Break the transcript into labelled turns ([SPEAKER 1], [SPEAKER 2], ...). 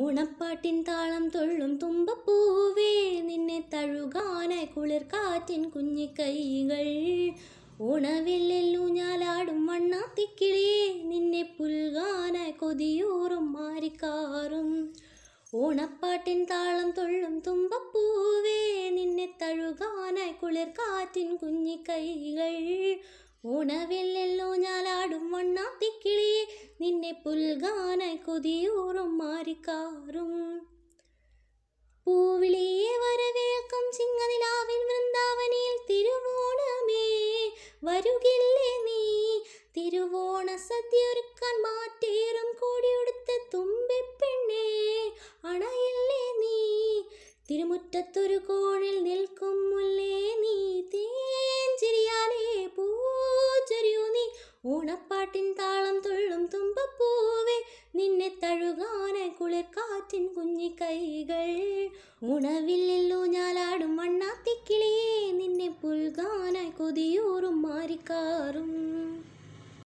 [SPEAKER 1] ഓണപ്പാട്ടിൻ താളം തൊള്ളും തുമ്പപ്പൂവേ നിന്നെ തഴുകാനായി കുളിർ കാറ്റിൻ കുഞ്ഞു കൈകൾ ഓണവില്ലൂഞ്ഞാലാടും മണ്ണാത്തിക്കിളിയെ നിന്നെ പുൽകാനായി കൊതിയൂറും മാറിക്കാറും ഓണപ്പാട്ടിൻ താളം തൊള്ളും തുമ്പപ്പൂവേ നിന്നെ തഴുകാനായി കുളിർ കാറ്റിൻ കുഞ്ഞിക്കൈകൾ ഓണവില്ലല്ലോ ഞാലാടും മണ്ണാത്തിക്കിളി നിന്നെ പുൽഗാന കൊതിയൂറും മാറിക്കാറും പൂവിളിയെ വരവേൽക്കും ചിങ്ങനിലാവിൻ വൃന്ദാവനിൽ തിരുവോണമേ വരുകില്ലേ നീ തിരുവോണ ഒരുക്കാൻ മാറ്റേറും തുമ്പി പെണ്ണേ അണയില്ലേ നീ തിരുമുറ്റത്തൊരു കോണിൽ നിൽക്കും മുല്ലേ ഓണപ്പാട്ടിൻ താളം തുള്ളും തുമ്പപ്പൂവേ നിന്നെ തഴുകാന കുളിർ കാറ്റിൻ കുഞ്ഞിക്കൈകൾ കൈകൾ ഉണവില്ലല്ലോ ഞാലാടും വണ്ണാത്തിക്കിളിയേ നിന്നെ പുൽകാനായി കൊതിയൂറും മാറിക്കാറും